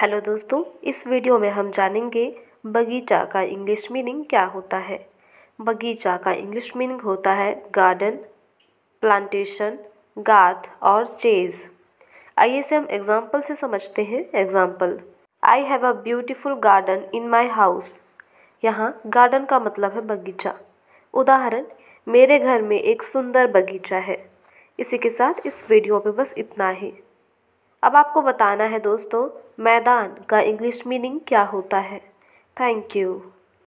hello दोस्तों इस video में हम जानेंगे बगीचा का इंग्लिश मीनिंग क्या होता है बगीचा का इंग्लिश मीनिंग होता है गार्डन प्लांटेशन गाथ और चेज आइए से हम एग्जाम्पल से समझते हैं example I have a beautiful garden in my house यहाँ गार्डन का मतलब है बगीचा उदाहरण मेरे घर में एक सुंदर बगीचा है इसी के साथ इस वीडियो पर बस इतना ही अब आपको बताना है दोस्तों मैदान का इंग्लिश मीनिंग क्या होता है थैंक यू